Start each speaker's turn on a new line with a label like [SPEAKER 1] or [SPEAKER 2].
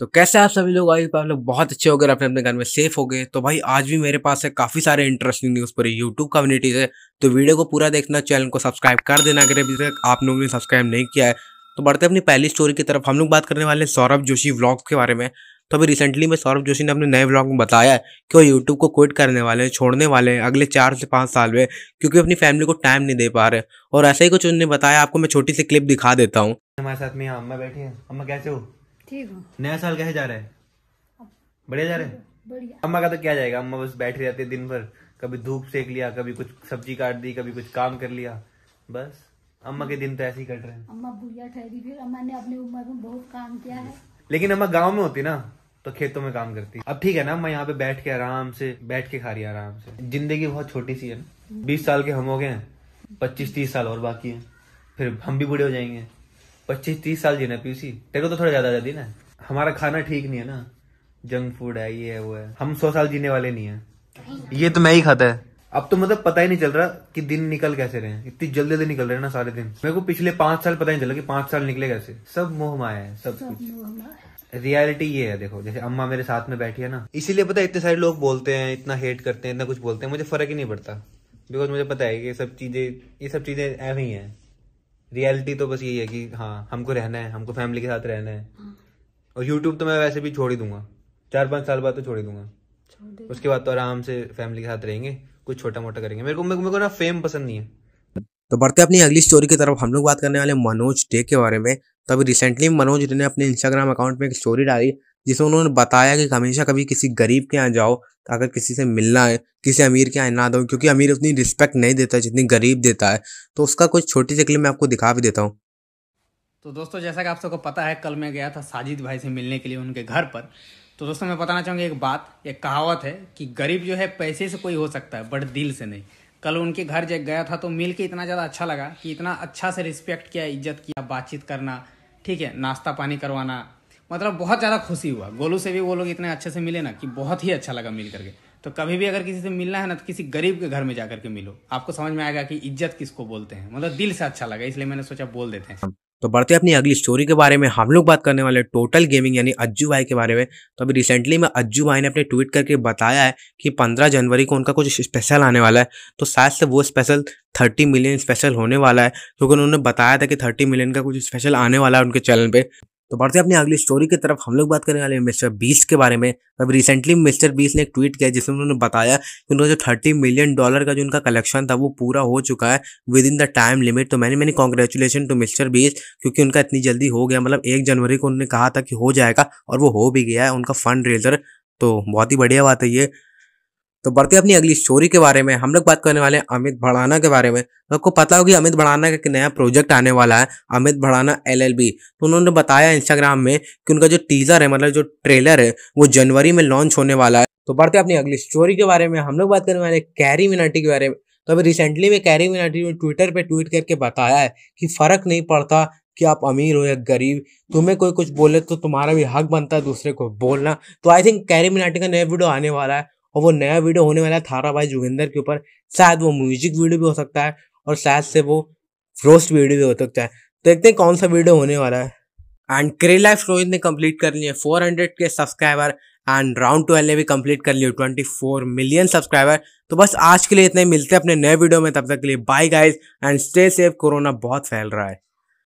[SPEAKER 1] तो कैसे आप सभी लोग आई तो आप लोग बहुत अच्छे हो गए अपने अपने घर में सेफ हो गए तो भाई आज भी मेरे पास है काफ़ी सारे इंटरेस्टिंग न्यूज़ पर यूट्यूब कम्युनिटी से तो वीडियो को पूरा देखना चैनल को सब्सक्राइब कर देना अगर अभी तक आप लोगों ने सब्सक्राइब नहीं किया है तो बढ़ते अपनी पहली स्टोरी की तरफ हम लोग बात करने वाले हैं सौरभ जोशी व्लॉग के बारे में तो अभी रिसेंटली में सौरभ जोशी ने अपने नए व्लॉग में बताया कि वो यूट्यूब को क्विट करने वाले हैं छोड़ने वाले हैं अगले चार से पाँच साल में क्योंकि अपनी फैमिली को टाइम नहीं दे पा रहे और ऐसे ही कुछ उन्होंने बताया आपको मैं छोटी सी क्लिप दिखा देता हूँ
[SPEAKER 2] हमारे साथ में अम्मा हाँ, बैठी है अम्मा कैसे हो ठीक हूँ नया साल कैसे जा रहा है बढ़िया जा रहा है बढ़िया अम्मा का तो क्या जाएगा अम्मा बस बैठ रहती है दिन भर कभी धूप सेक लिया कभी कुछ सब्जी काट दी कभी कुछ काम कर लिया बस अम्मा के दिन तो ऐसे ही कट रहे हैं
[SPEAKER 3] अम्मा बुढ़िया ठहरी फिर अम्मा ने अपनी उम्र में बहुत काम किया है
[SPEAKER 2] लेकिन अम्मा गाँव में होती ना तो खेतों में काम करती अब ठीक है ना मैं यहाँ पे बैठ के आराम से बैठ के खा रही आराम से जिंदगी बहुत छोटी सी है ना बीस साल के हम हो गए हैं पच्चीस तीस साल और बाकी है फिर हम भी बूढ़े हो जाएंगे पच्चीस तीस साल जीना पीसी तेरे को तो थोड़ा ज्यादा जाती ना हमारा खाना ठीक नहीं है ना जंक फूड है ये है वो है हम सौ साल जीने वाले नहीं है ये तो मैं ही खाता है अब तो मतलब पता ही नहीं चल रहा कि दिन निकल कैसे रहे इतनी जल्दी जल्दी निकल रहे हैं ना सारे दिन मेरे को पिछले पांच साल पता ही चला कि पांच साल निकले कैसे सब मोह माया है सब, सब कुछ रियलिटी ये है देखो जैसे अम्मा मेरे साथ में बैठी है ना इसीलिए पता है इतने सारे लोग बोलते हैं इतना हेट करते हैं इतना कुछ बोलते हैं मुझे फर्क ही नहीं पड़ता बिकॉज मुझे पता है कि सब चीजें ये सब चीजें ऐसी ही है रियलिटी तो बस यही है कि हाँ हमको रहना है हमको फैमिली के साथ रहना है हाँ। और यूट्यूब तो मैं वैसे भी छोड़ ही दूंगा चार पांच साल बाद तो छोड़ ही दूंगा उसके बाद तो आराम से फैमिली के साथ रहेंगे कुछ छोटा मोटा करेंगे मेरे को मेरे को ना फेम पसंद नहीं है
[SPEAKER 1] तो बढ़ते अपनी अगली स्टोरी की तरफ हम लोग बात करने वाले मनोज डे के बारे में तो अभी रिसेंटली मनोज डे ने अपने इंस्टाग्राम अकाउंट में एक स्टोरी डाली जिसे उन्होंने बताया कि हमेशा कभी किसी गरीब के यहाँ जाओ तो अगर किसी से मिलना है किसी अमीर के यहाँ ना दो क्योंकि अमीर उतनी रिस्पेक्ट नहीं देता जितनी गरीब देता है तो उसका कुछ छोटी सी मैं आपको दिखा भी देता हूँ
[SPEAKER 3] तो दोस्तों जैसा कि आप सबको पता है कल मैं गया था साजिद भाई से मिलने के लिए उनके घर पर तो दोस्तों मैं बताना चाहूँगा एक बात एक कहावत है कि गरीब जो है पैसे से कोई हो सकता है बट दिल से नहीं कल उनके घर जब गया था तो मिल के इतना ज़्यादा अच्छा लगा कि इतना अच्छा से रिस्पेक्ट किया इज्जत किया बातचीत करना ठीक है नाश्ता पानी करवाना मतलब बहुत ज़्यादा खुशी हुआ गोलू से भी वो लोग इतने अच्छे से मिले ना कि बहुत ही अच्छा लगा मिल करके तो कभी भी अगर किसी से मिलना है ना तो किसी गरीब के घर में जाकर के मिलो आपको समझ में आएगा कि इज्जत किसको बोलते हैं मतलब दिल से अच्छा लगा इसलिए मैंने सोचा बोल देते हैं
[SPEAKER 1] तो बढ़ते अपनी अगली स्टोरी के बारे में हम लोग बात करने वाले हैं टोटल गेमिंग यानी अज्जू भाई के बारे में तो अभी रिसेंटली में अज्जू भाई ने अपने ट्वीट करके बताया है कि 15 जनवरी को उनका कुछ स्पेशल आने वाला है तो शायद से वो स्पेशल 30 मिलियन स्पेशल होने वाला है क्योंकि तो उन्होंने बताया था कि 30 मिलियन का कुछ स्पेशल आने वाला है उनके चैनल पर तो बढ़ते अपनी अगली स्टोरी की तरफ हम लोग बात करने वाले हैं मिस्टर बीस के बारे में अब रिसेंटली मिस्टर बीस ने एक ट्वीट किया जिसमें उन्होंने बताया कि उनका जो थर्टी मिलियन डॉलर का जो उनका कलेक्शन था वो पूरा हो चुका है within the time limit तो मैंने मैंने कॉन्ग्रेचुलेशन टू मिस्टर बीस क्योंकि उनका इतनी जल्दी हो गया मतलब एक जनवरी को उन्होंने कहा था कि हो जाएगा और वो हो भी गया है उनका फंड रेजर तो बहुत ही बढ़िया बात है ये तो बढ़ते अपनी अगली स्टोरी के बारे में हम लोग बात करने वाले हैं अमित भड़ाना के बारे में तो आपको पता होगी अमित भड़ाना का एक नया प्रोजेक्ट आने वाला है अमित भड़ाना एलएलबी तो उन्होंने बताया इंस्टाग्राम में कि उनका जो टीजर है मतलब जो ट्रेलर है वो जनवरी में लॉन्च होने वाला है तो बढ़ते अपनी अगली स्टोरी के बारे में हम लोग बात करने वाले कैरी मिनाटी के बारे में तो अभी रिसेंटली में कैरी मिनाटी ने ट्विटर पर ट्वीट करके बताया है कि फ़र्क नहीं पड़ता कि आप अमीर हो या गरीब तुम्हें कोई कुछ बोले तो तुम्हारा भी हक बनता है दूसरे को बोलना तो आई थिंक कैरी मिनाटी का नया वीडियो आने वाला है और वो नया वीडियो होने वाला है थारा भाई जोगिंदर के ऊपर शायद वो म्यूजिक वीडियो भी हो सकता है और शायद से वो रोस्ट वीडियो भी हो सकता है तो देखते हैं कौन सा वीडियो होने वाला है एंड क्रे लाइफ रोहित ने कंप्लीट कर लिया फोर हंड्रेड के सब्सक्राइबर एंड राउंड ट्वेल्व ने भी कंप्लीट कर लिया ट्वेंटी फोर मिलियन सब्सक्राइबर तो बस आज के लिए इतने मिलते हैं अपने नए वीडियो में तब तक के लिए bye guys and stay safe corona बहुत फैल रहा है